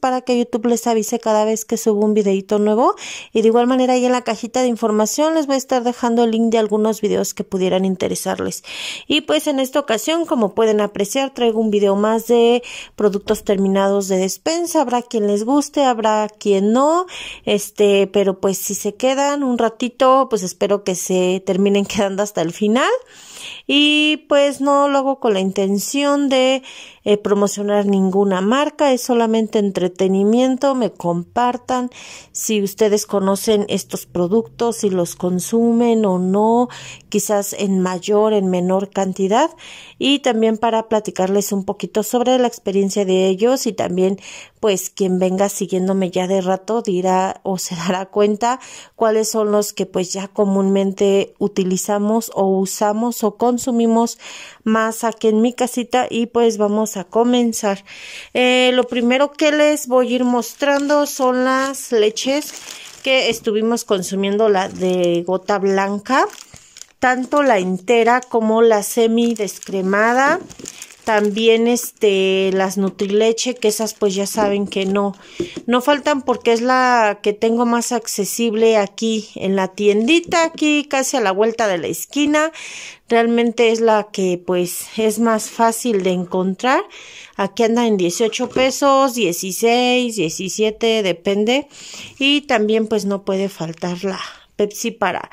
para que YouTube les avise cada vez que subo un videito nuevo. Y de igual manera ahí en la cajita de información les voy a estar dejando el link de algunos videos que pudieran interesarles. Y pues en esta ocasión, como pueden apreciar, traigo un video más de productos terminados de despensa. Habrá quien les guste, habrá quien no. Este, pero pues si se quedan un ratito, pues espero que se terminen quedando hasta el final. Y pues no lo hago con la intención de eh, promocionar ninguna marca, es solamente entretenimiento, me compartan si ustedes conocen estos productos, si los consumen o no, quizás en mayor, en menor cantidad, y también para platicarles un poquito sobre la experiencia de ellos y también pues quien venga siguiéndome ya de rato dirá o se dará cuenta cuáles son los que pues ya comúnmente utilizamos o usamos o consumimos más aquí en mi casita y pues vamos a comenzar. Eh, lo primero pero que les voy a ir mostrando son las leches que estuvimos consumiendo la de gota blanca tanto la entera como la semi descremada también este las Nutrileche, que esas pues ya saben que no no faltan porque es la que tengo más accesible aquí en la tiendita, aquí casi a la vuelta de la esquina. Realmente es la que pues es más fácil de encontrar. Aquí anda en 18 pesos, 16, 17, depende. Y también pues no puede faltar la Pepsi para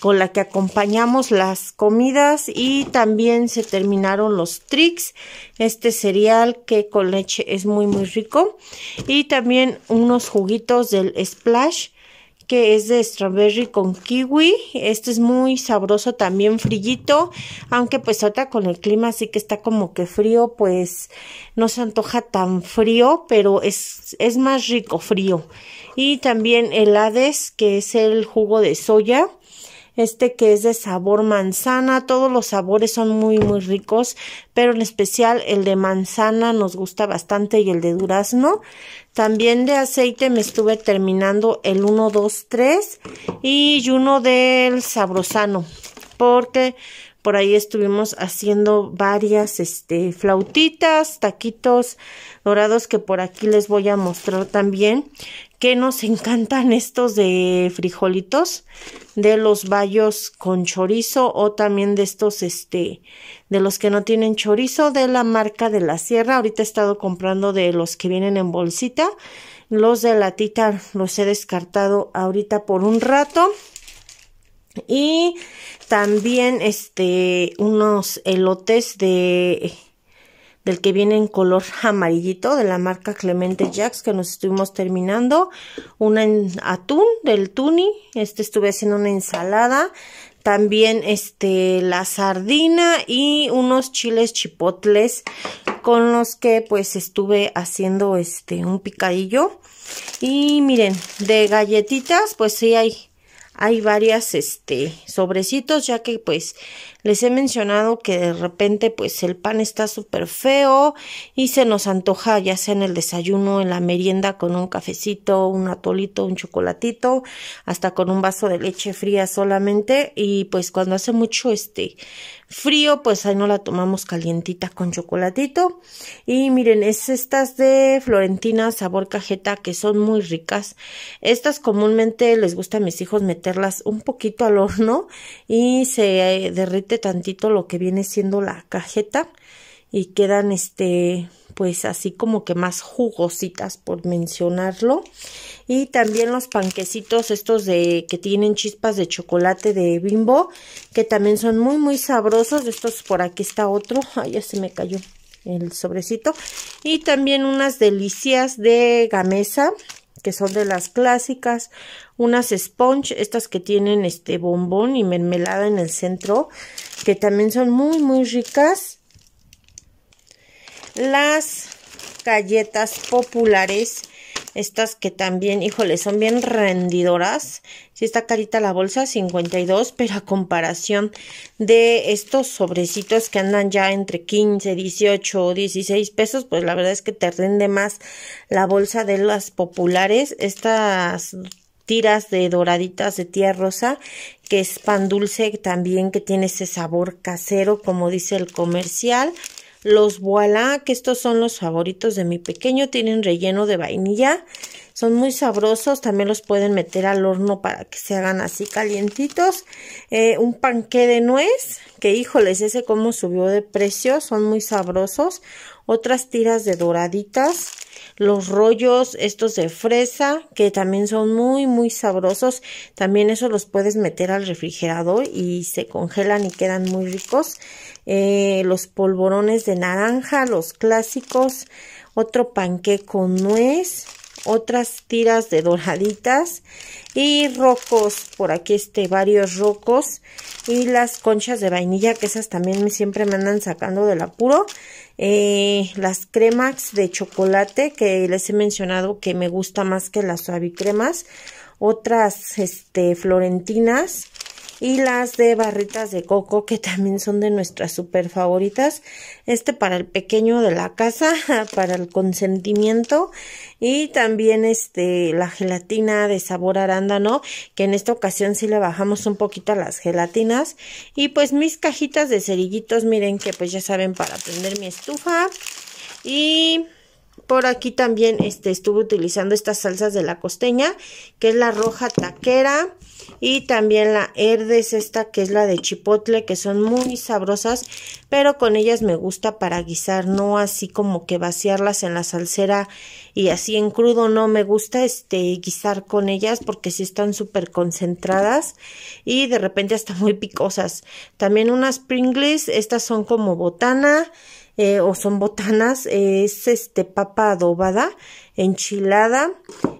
con la que acompañamos las comidas y también se terminaron los tricks este cereal que con leche es muy muy rico y también unos juguitos del splash que es de strawberry con kiwi. Este es muy sabroso también frillito, aunque pues ahorita con el clima así que está como que frío, pues no se antoja tan frío, pero es, es más rico frío. Y también el Hades, que es el jugo de soya este que es de sabor manzana, todos los sabores son muy muy ricos, pero en especial el de manzana nos gusta bastante y el de durazno. También de aceite me estuve terminando el 1, 2, 3 y uno del sabrosano, porque por ahí estuvimos haciendo varias este, flautitas, taquitos dorados que por aquí les voy a mostrar también. Que nos encantan estos de frijolitos, de los bayos con chorizo o también de estos, este, de los que no tienen chorizo, de la marca de la sierra. Ahorita he estado comprando de los que vienen en bolsita. Los de latita los he descartado ahorita por un rato. Y también este unos elotes de del que viene en color amarillito de la marca Clemente Jacks que nos estuvimos terminando, Un atún del tuni, este estuve haciendo una ensalada, también este la sardina y unos chiles chipotles con los que pues estuve haciendo este un picadillo. Y miren, de galletitas pues sí hay hay varias este sobrecitos ya que pues les he mencionado que de repente pues el pan está súper feo y se nos antoja ya sea en el desayuno, en la merienda con un cafecito, un atolito, un chocolatito, hasta con un vaso de leche fría solamente y pues cuando hace mucho este frío pues ahí no la tomamos calientita con chocolatito y miren es estas de Florentina sabor cajeta que son muy ricas estas comúnmente les gusta a mis hijos meterlas un poquito al horno y se eh, derrite tantito lo que viene siendo la cajeta y quedan este pues así como que más jugositas por mencionarlo y también los panquecitos estos de que tienen chispas de chocolate de bimbo que también son muy muy sabrosos estos por aquí está otro ay ya se me cayó el sobrecito y también unas delicias de gamesa que son de las clásicas unas sponge, estas que tienen este bombón y mermelada en el centro, que también son muy, muy ricas. Las galletas populares, estas que también, híjole, son bien rendidoras. Si esta está carita la bolsa, 52, pero a comparación de estos sobrecitos que andan ya entre 15, 18 16 pesos, pues la verdad es que te rinde más la bolsa de las populares. Estas tiras de doraditas de tía rosa, que es pan dulce también que tiene ese sabor casero, como dice el comercial. Los voilà, que estos son los favoritos de mi pequeño, tienen relleno de vainilla. Son muy sabrosos, también los pueden meter al horno para que se hagan así calientitos. Eh, un panqué de nuez, que híjoles, ese como subió de precio, son muy sabrosos otras tiras de doraditas, los rollos estos de fresa que también son muy muy sabrosos, también eso los puedes meter al refrigerador y se congelan y quedan muy ricos, eh, los polvorones de naranja, los clásicos, otro panque con nuez, otras tiras de doraditas y rocos, por aquí este, varios rocos y las conchas de vainilla que esas también me, siempre me andan sacando del apuro. Eh, las cremas de chocolate que les he mencionado que me gusta más que las suavicremas. Otras este, florentinas y las de barritas de coco que también son de nuestras super favoritas. Este para el pequeño de la casa, para el consentimiento y también este la gelatina de sabor arándano que en esta ocasión sí le bajamos un poquito a las gelatinas y pues mis cajitas de cerillitos miren que pues ya saben para prender mi estufa y por aquí también este, estuve utilizando estas salsas de la costeña, que es la roja taquera. Y también la herdes esta, que es la de chipotle, que son muy sabrosas, pero con ellas me gusta para guisar, no así como que vaciarlas en la salsera y así en crudo, no me gusta este guisar con ellas porque si están súper concentradas y de repente hasta muy picosas. También unas Pringles, estas son como botana, eh, o son botanas, es este papa adobada, enchilada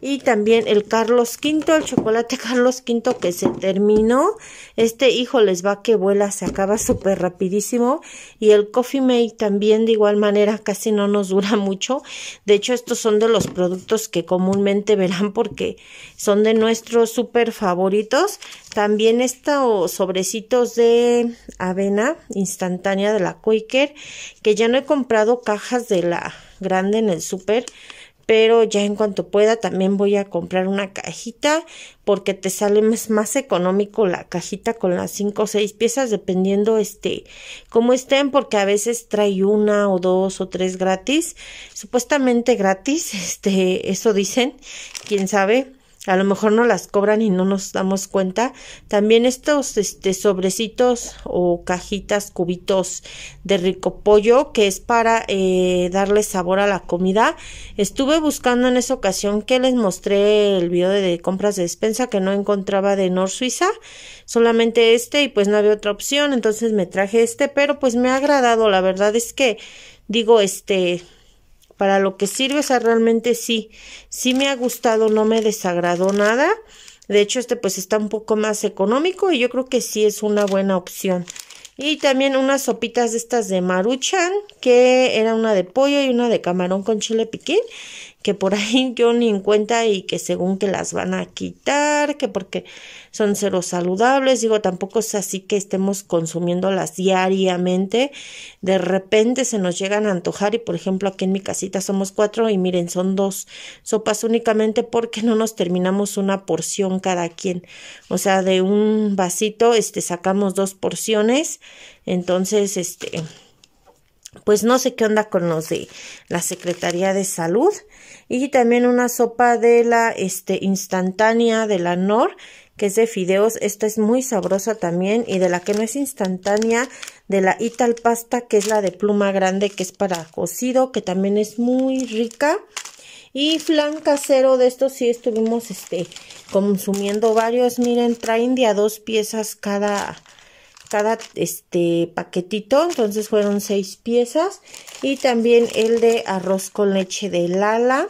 y también el Carlos V, el chocolate Carlos V que se terminó. Este, hijo les va que vuela, se acaba súper rapidísimo. Y el Coffee Mate también de igual manera casi no nos dura mucho. De hecho, estos son de los productos que comúnmente verán porque son de nuestros súper favoritos. También estos sobrecitos de avena instantánea de la Quaker que ya no he comprado cajas de la grande en el súper, pero ya en cuanto pueda también voy a comprar una cajita porque te sale más, más económico la cajita con las cinco o seis piezas dependiendo este cómo estén porque a veces trae una o dos o tres gratis supuestamente gratis este eso dicen quién sabe a lo mejor no las cobran y no nos damos cuenta. También estos este, sobrecitos o cajitas, cubitos de rico pollo que es para eh, darle sabor a la comida. Estuve buscando en esa ocasión que les mostré el video de, compras de despensa que no encontraba de Nor Suiza, solamente este y pues no había otra opción, entonces me traje este, pero pues me ha agradado, la verdad es que digo este para lo que sirve, o sea, realmente sí, sí me ha gustado, no me desagradó nada. De hecho, este pues está un poco más económico y yo creo que sí es una buena opción. Y también unas sopitas de estas de Maruchan, que era una de pollo y una de camarón con chile piquín que por ahí yo ni en cuenta y que según que las van a quitar, que porque son cero saludables, digo, tampoco es así que estemos consumiéndolas diariamente, de repente se nos llegan a antojar y por ejemplo aquí en mi casita somos cuatro y miren, son dos sopas únicamente porque no nos terminamos una porción cada quien, o sea, de un vasito, este, sacamos dos porciones, entonces, este, pues no sé qué onda con los de la Secretaría de Salud y también una sopa de la este, instantánea de la NOR que es de fideos, esta es muy sabrosa también y de la que no es instantánea de la Ital Pasta que es la de pluma grande que es para cocido que también es muy rica y flan casero de estos sí estuvimos este consumiendo varios miren traen de a dos piezas cada cada este paquetito entonces fueron seis piezas y también el de arroz con leche de Lala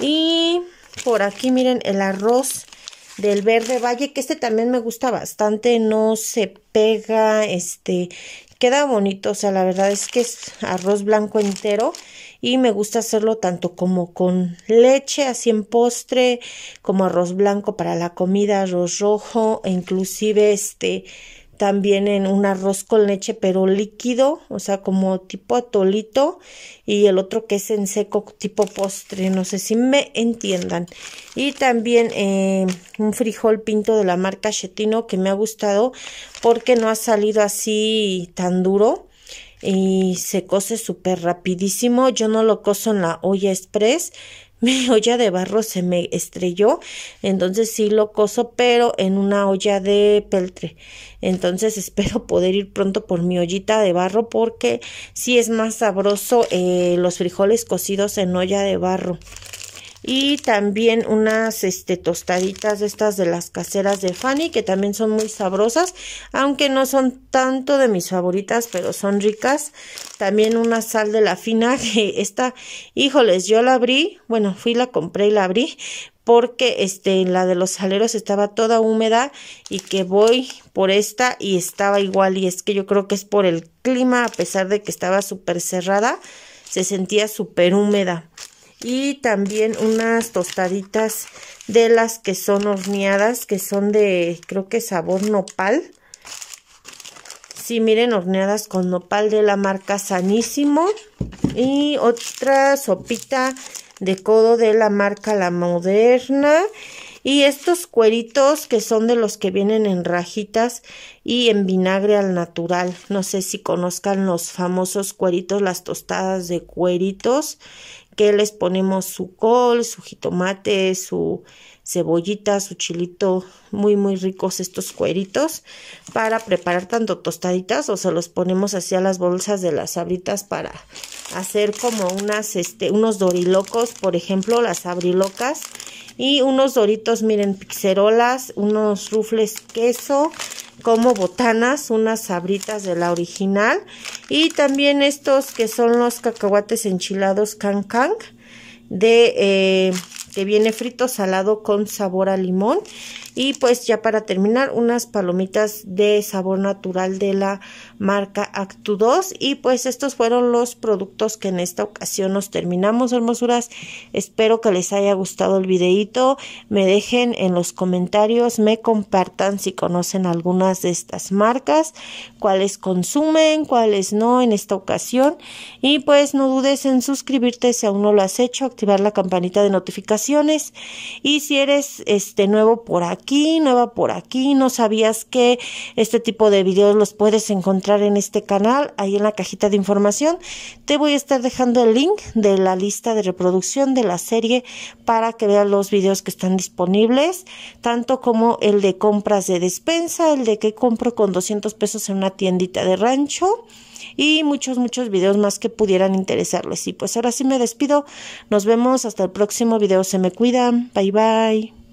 y por aquí miren el arroz del verde valle que este también me gusta bastante no se pega este queda bonito o sea la verdad es que es arroz blanco entero y me gusta hacerlo tanto como con leche así en postre como arroz blanco para la comida arroz rojo e inclusive este también en un arroz con leche pero líquido, o sea, como tipo atolito y el otro que es en seco tipo postre, no sé si me entiendan. Y también eh, un frijol pinto de la marca Chetino que me ha gustado porque no ha salido así tan duro y se cose súper rapidísimo. Yo no lo coso en la olla express, mi olla de barro se me estrelló, entonces sí lo coso, pero en una olla de peltre. Entonces espero poder ir pronto por mi ollita de barro porque sí es más sabroso eh, los frijoles cocidos en olla de barro y también unas este, tostaditas de estas de las caseras de Fanny que también son muy sabrosas, aunque no son tanto de mis favoritas, pero son ricas. También una sal de la fina que esta, híjoles, yo la abrí, bueno, fui la compré y la abrí, porque este la de los saleros estaba toda húmeda y que voy por esta y estaba igual y es que yo creo que es por el clima a pesar de que estaba súper cerrada se sentía súper húmeda y también unas tostaditas de las que son horneadas, que son de, creo que sabor nopal. Sí, miren, horneadas con nopal de la marca Sanísimo. Y otra sopita de codo de la marca La Moderna. Y estos cueritos que son de los que vienen en rajitas y en vinagre al natural. No sé si conozcan los famosos cueritos, las tostadas de cueritos que les ponemos su col, su jitomate, su cebollita, su chilito, muy muy ricos estos cueritos para preparar tanto tostaditas o se los ponemos así a las bolsas de las abritas para hacer como unas este unos dorilocos, por ejemplo, las abrilocas y unos doritos, miren, pizzerolas, unos rufles queso como botanas, unas sabritas de la original y también estos que son los cacahuates enchilados can can de eh, que viene frito salado con sabor a limón. Y pues ya para terminar, unas palomitas de sabor natural de la marca Actu 2. Y pues estos fueron los productos que en esta ocasión nos terminamos, hermosuras. Espero que les haya gustado el videito. Me dejen en los comentarios, me compartan si conocen algunas de estas marcas, cuáles consumen, cuáles no en esta ocasión. Y pues no dudes en suscribirte si aún no lo has hecho, activar la campanita de notificación y si eres este nuevo por aquí, nueva por aquí, no sabías que este tipo de videos los puedes encontrar en este canal, ahí en la cajita de información, te voy a estar dejando el link de la lista de reproducción de la serie para que veas los videos que están disponibles, tanto como el de compras de despensa, el de que compro con 200 pesos en una tiendita de rancho y muchos, muchos videos más que pudieran interesarles. Y pues ahora sí me despido. Nos vemos hasta el próximo video. Se me cuidan. Bye bye.